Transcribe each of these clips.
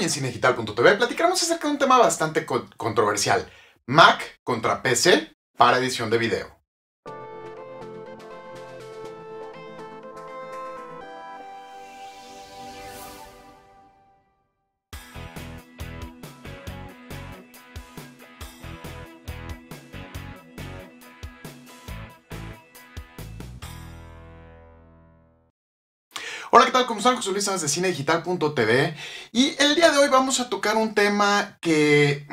Y en cinedigital.tv platicaremos acerca de un tema bastante controversial, Mac contra PC para edición de video. Hola, ¿qué tal? ¿Cómo están? José Luis de cinedigital.tv y el día de hoy vamos a tocar un tema que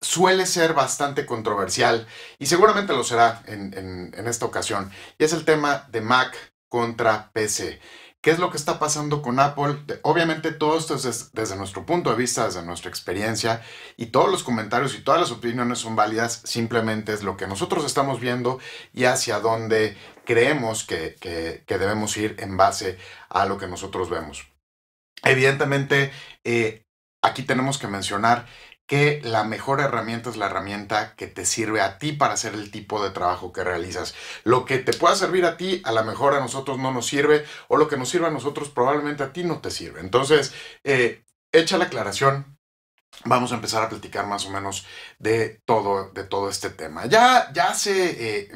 suele ser bastante controversial y seguramente lo será en, en esta ocasión y es el tema de Mac contra PC. ¿Qué es lo que está pasando con Apple? Obviamente todo esto es desde, nuestro punto de vista, desde nuestra experiencia y todos los comentarios y todas las opiniones son válidas, simplemente es lo que nosotros estamos viendo y hacia dónde creemos que, debemos ir en base a lo que nosotros vemos. Evidentemente, eh, aquí tenemos que mencionar que la mejor herramienta es la herramienta que te sirve a ti para hacer el tipo de trabajo que realizas. Lo que te pueda servir a ti, a lo mejor a nosotros no nos sirve, o lo que nos sirve a nosotros probablemente a ti no te sirve. Entonces, eh, hecha la aclaración, vamos a empezar a platicar más o menos de todo, de todo este tema. Ya, ya hace eh,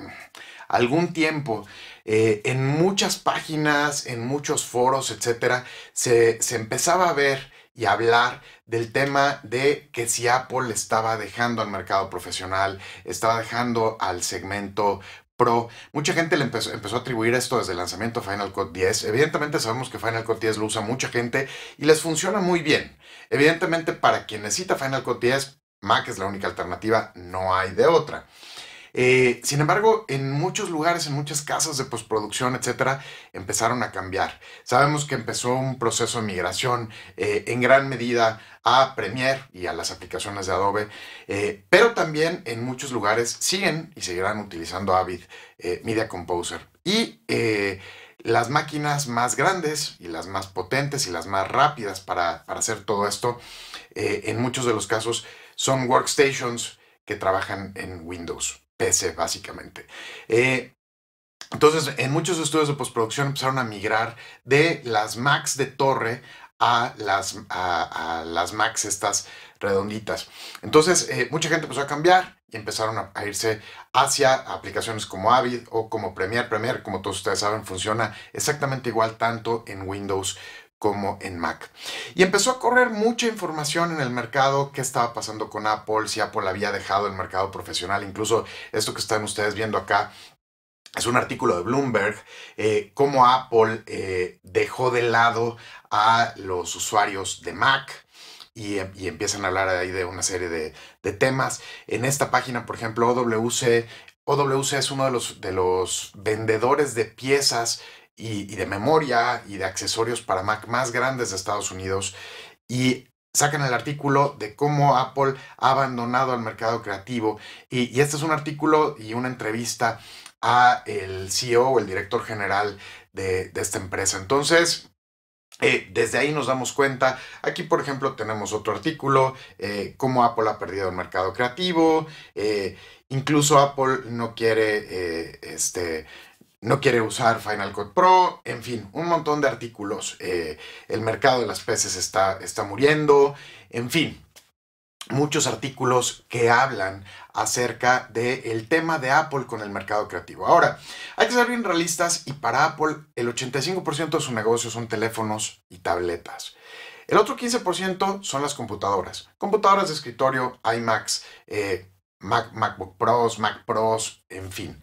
algún tiempo, eh, en muchas páginas, en muchos foros, etc., se, se empezaba a ver y hablar del tema de que si Apple estaba dejando al mercado profesional, estaba dejando al segmento Pro. Mucha gente le empezó, a atribuir esto desde el lanzamiento de Final Cut 10. Evidentemente sabemos que Final Cut 10 lo usa mucha gente y les funciona muy bien. Evidentemente para quien necesita Final Cut 10, Mac es la única alternativa, no hay de otra. Eh, sin embargo, en muchos lugares, en muchas casas de postproducción, etcétera, empezaron a cambiar. Sabemos que empezó un proceso de migración eh, en gran medida a Premiere y a las aplicaciones de Adobe, eh, pero también en muchos lugares siguen y seguirán utilizando Avid Media Composer. Y las máquinas más grandes y las más potentes y las más rápidas para hacer todo esto, en muchos de los casos, son workstations que trabajan en Windows básicamente. Eh, entonces, en muchos estudios de postproducción empezaron a migrar de las Macs de torre a las, a, las Macs estas redonditas. Entonces, eh, mucha gente empezó a cambiar y empezaron a, a, irse hacia aplicaciones como Avid o como Premiere. Premiere, como todos ustedes saben, funciona exactamente igual tanto en Windows como en Mac. Y empezó a correr mucha información en el mercado, qué estaba pasando con Apple, si Apple había dejado el mercado profesional, incluso esto que están ustedes viendo acá. Es un artículo de Bloomberg, eh, cómo Apple eh, dejó de lado a los usuarios de Mac y, eh, empiezan a hablar ahí de una serie de, temas. En esta página, por ejemplo, OWC es uno de los, de los vendedores de piezas y, de memoria y de accesorios para Mac más grandes de Estados Unidos. Y sacan el artículo de cómo Apple ha abandonado al mercado creativo. Y, este es un artículo y una entrevista a el CEO, el director general de, esta empresa. Entonces, eh, desde ahí nos damos cuenta, aquí por ejemplo tenemos otro artículo, eh, cómo Apple ha perdido el mercado creativo, eh, incluso Apple no quiere este, no quiere usar Final Cut Pro, en fin, un montón de artículos. Eh, el mercado de las peces está, está muriendo, en fin, muchos artículos que hablan acerca del tema de Apple con el mercado creativo. Ahora, hay que ser bien realistas y para Apple el 85% de su negocio son teléfonos y tabletas. El otro 15% son las computadoras. Computadoras de escritorio, iMacs, eh, MacBook Pros, Mac Pros, en fin.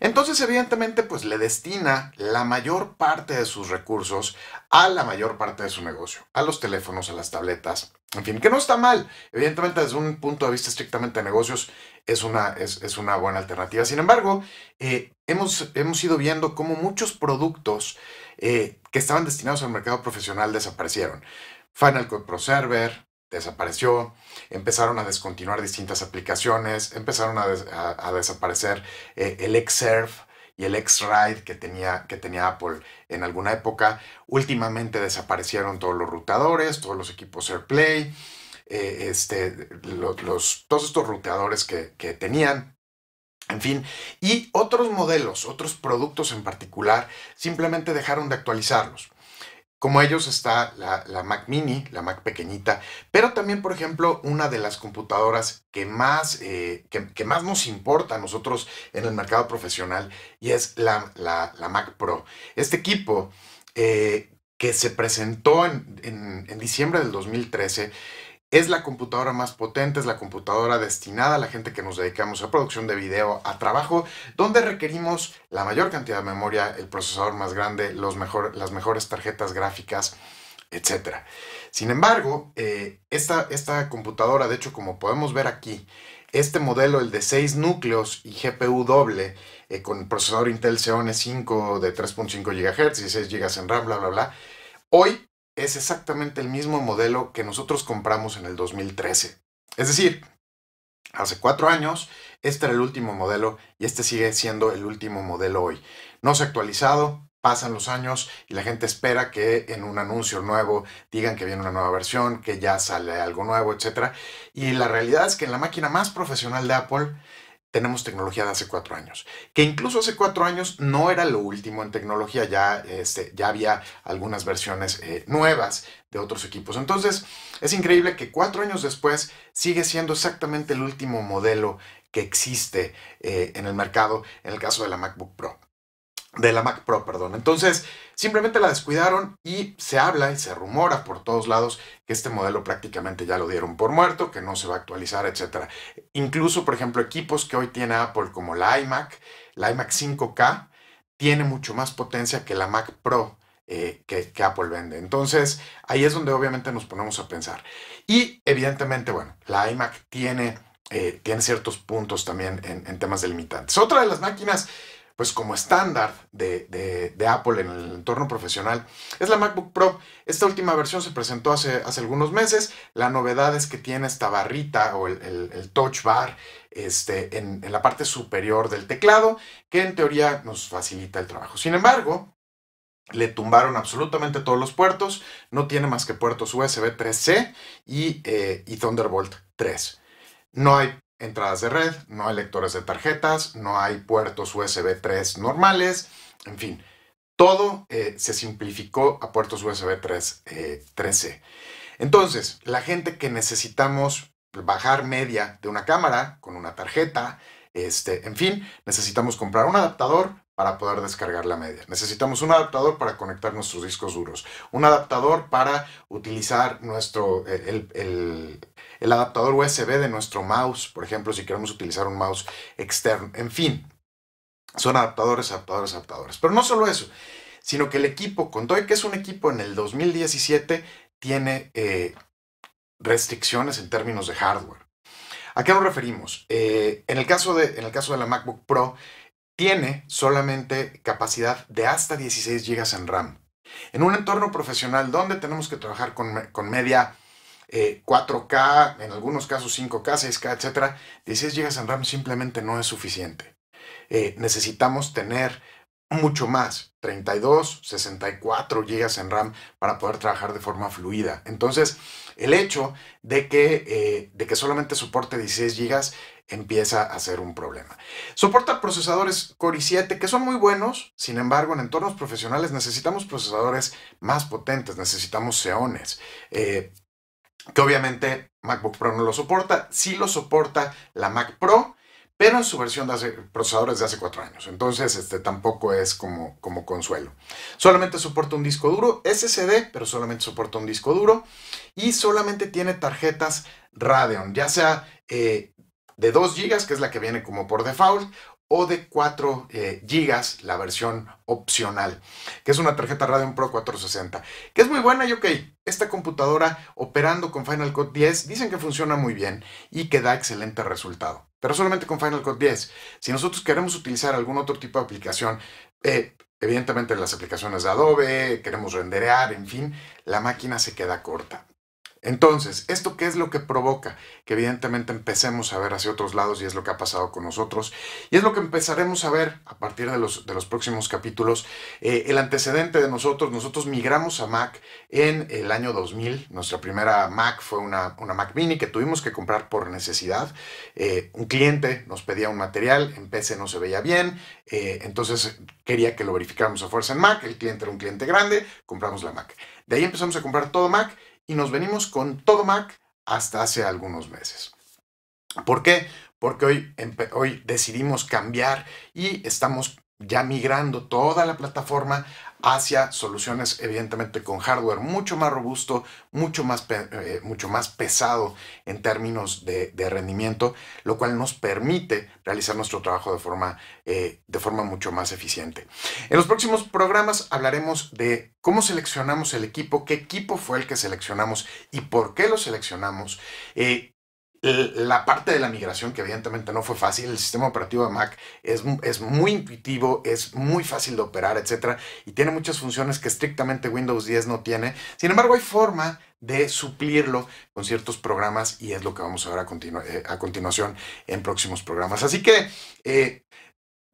Entonces, evidentemente, pues le destina la mayor parte de sus recursos a la mayor parte de su negocio, a los teléfonos, a las tabletas, en fin, que no está mal. Evidentemente, desde un punto de vista estrictamente de negocios, es una, es, una buena alternativa. Sin embargo, eh, hemos, hemos ido viendo cómo muchos productos eh, que estaban destinados al mercado profesional desaparecieron. Final Cut Pro Server, desapareció, empezaron a descontinuar distintas aplicaciones, empezaron a, desaparecer eh, el XSERF y el XRide que tenía, que tenía Apple en alguna época. Últimamente desaparecieron todos los rutadores, todos los equipos AirPlay, eh, este, todos estos ruteadores que tenían. En fin, y otros modelos, otros productos en particular, simplemente dejaron de actualizarlos. Como ellos está la, Mac mini, la Mac pequeñita, pero también, por ejemplo, una de las computadoras que más, eh, que, más nos importa a nosotros en el mercado profesional y es la, Mac Pro. Este equipo eh, que se presentó en, en diciembre del 2013 es la computadora más potente, es la computadora destinada a la gente que nos dedicamos a producción de video, a trabajo, donde requerimos la mayor cantidad de memoria, el procesador más grande, los las mejores tarjetas gráficas, etc. Sin embargo, eh, esta, computadora, de hecho, como podemos ver aquí, este modelo, el de 6 núcleos y GPU doble, eh, con procesador Intel Xeon 5 de 3.5 GHz y 6 GB en RAM, bla, bla, bla, hoy es exactamente el mismo modelo que nosotros compramos en el 2013. Es decir, hace cuatro años, este era el último modelo y este sigue siendo el último modelo hoy. No se ha actualizado, pasan los años y la gente espera que en un anuncio nuevo digan que viene una nueva versión, que ya sale algo nuevo, etc. Y la realidad es que en la máquina más profesional de Apple, tenemos tecnología de hace cuatro años, que incluso hace cuatro años no era lo último en tecnología, ya, este, ya había algunas versiones eh, nuevas de otros equipos. Entonces, es increíble que cuatro años después sigue siendo exactamente el último modelo que existe eh, en el mercado en el caso de la MacBook Pro de la Mac Pro, perdón. Entonces, simplemente la descuidaron y se habla y se rumora por todos lados que este modelo prácticamente ya lo dieron por muerto, que no se va a actualizar, etc. Incluso, por ejemplo, equipos que hoy tiene Apple como la iMac, la iMac 5K, tiene mucho más potencia que la Mac Pro. Eh, que, Apple vende. Entonces, ahí es donde obviamente nos ponemos a pensar. Y evidentemente, bueno, la iMac tiene, eh, tiene ciertos puntos también en, temas de limitantes. Otra de las máquinas pues como estándar de, Apple en el entorno profesional, es la MacBook Pro. Esta última versión se presentó hace, hace algunos meses. La novedad es que tiene esta barrita o el, touch bar este, en, la parte superior del teclado, que en teoría nos facilita el trabajo. Sin embargo, le tumbaron absolutamente todos los puertos, no tiene más que puertos USB 3C y, eh, y Thunderbolt 3. No hay entradas de red, no hay lectores de tarjetas, no hay puertos USB 3 normales, en fin, todo eh, se simplificó a puertos USB 3, 13. Entonces, la gente que necesitamos bajar media de una cámara con una tarjeta, este, en fin, necesitamos comprar un adaptador para poder descargar la media. Necesitamos un adaptador para conectar nuestros discos duros, un adaptador para utilizar nuestro, eh, el, el adaptador USB de nuestro mouse, por ejemplo, si queremos utilizar un mouse externo, en fin. Son adaptadores, adaptadores, adaptadores. Pero no solo eso, sino que el equipo, con todo que es un equipo en el 2017, tiene eh, restricciones en términos de hardware. ¿A qué nos referimos? Eh, en, el caso de, en el caso de la MacBook Pro, tiene solamente capacidad de hasta 16 GB en RAM. En un entorno profesional donde tenemos que trabajar con, con media 4K, eh, en algunos casos 5K, 6K, etcétera, 16 GB en RAM simplemente no es suficiente. Eh, necesitamos tener mucho más, 32, 64 GB en RAM para poder trabajar de forma fluida. Entonces, el hecho de que, eh, de que solamente soporte 16 GB empieza a ser un problema. Soporta procesadores Core i7 que son muy buenos, sin embargo, en entornos profesionales necesitamos procesadores más potentes, necesitamos Xeones que obviamente MacBook Pro no lo soporta, sí lo soporta la Mac Pro, pero en su versión de hace, procesadores de hace cuatro años. Entonces, este tampoco es como, como consuelo. Solamente soporta un disco duro SSD, pero solamente soporta un disco duro y solamente tiene tarjetas Radeon, ya sea eh, de 2 GB, que es la que viene como por default, o de 4 eh, GB la versión opcional, que es una tarjeta Radeon Pro 460, que es muy buena y ok, esta computadora operando con Final Cut 10 dicen que funciona muy bien y que da excelente resultado, pero solamente con Final Cut 10. Si nosotros queremos utilizar algún otro tipo de aplicación, eh, evidentemente las aplicaciones de Adobe, queremos renderear, en fin, la máquina se queda corta. Entonces, ¿esto qué es lo que provoca? Que evidentemente empecemos a ver hacia otros lados y es lo que ha pasado con nosotros. Y es lo que empezaremos a ver a partir de los, de los próximos capítulos. Eh, el antecedente de nosotros, nosotros migramos a Mac en el año 2000. Nuestra primera Mac fue una, Mac mini que tuvimos que comprar por necesidad. Eh, un cliente nos pedía un material, en PC no se veía bien, eh, entonces quería que lo verificáramos a fuerza en Mac. El cliente era un cliente grande, compramos la Mac. De ahí empezamos a comprar todo Mac y nos venimos con todo Mac hasta hace algunos meses. ¿Por qué? Porque hoy, hoy decidimos cambiar y estamos ya migrando toda la plataforma hacia soluciones evidentemente con hardware mucho más robusto, mucho más, eh, mucho más pesado en términos de, rendimiento, lo cual nos permite realizar nuestro trabajo de forma, eh, de forma mucho más eficiente. En los próximos programas hablaremos de cómo seleccionamos el equipo, qué equipo fue el que seleccionamos y por qué lo seleccionamos, eh, eh, la parte de la migración, que evidentemente no fue fácil, el sistema operativo de Mac es, es muy intuitivo, es muy fácil de operar, etc. Y tiene muchas funciones que estrictamente Windows 10 no tiene. Sin embargo, hay forma de suplirlo con ciertos programas y es lo que vamos a ver a, eh, continuación en próximos programas. Así que... Eh,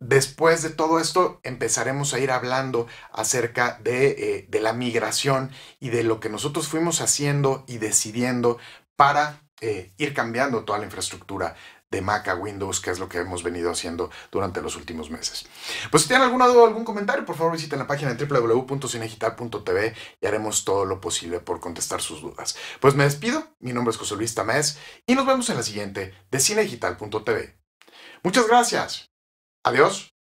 después de todo esto, empezaremos a ir hablando acerca de, de la migración y de lo que nosotros fuimos haciendo y decidiendo para eh, ir cambiando toda la infraestructura de Mac a Windows, que es lo que hemos venido haciendo durante los últimos meses. Pues si tienen alguna duda o algún comentario, por favor visiten la página www.cinegital.tv y haremos todo lo posible por contestar sus dudas. Pues me despido, mi nombre es José Luis Tamés y nos vemos en la siguiente de cinegital.tv. Muchas gracias. Adiós.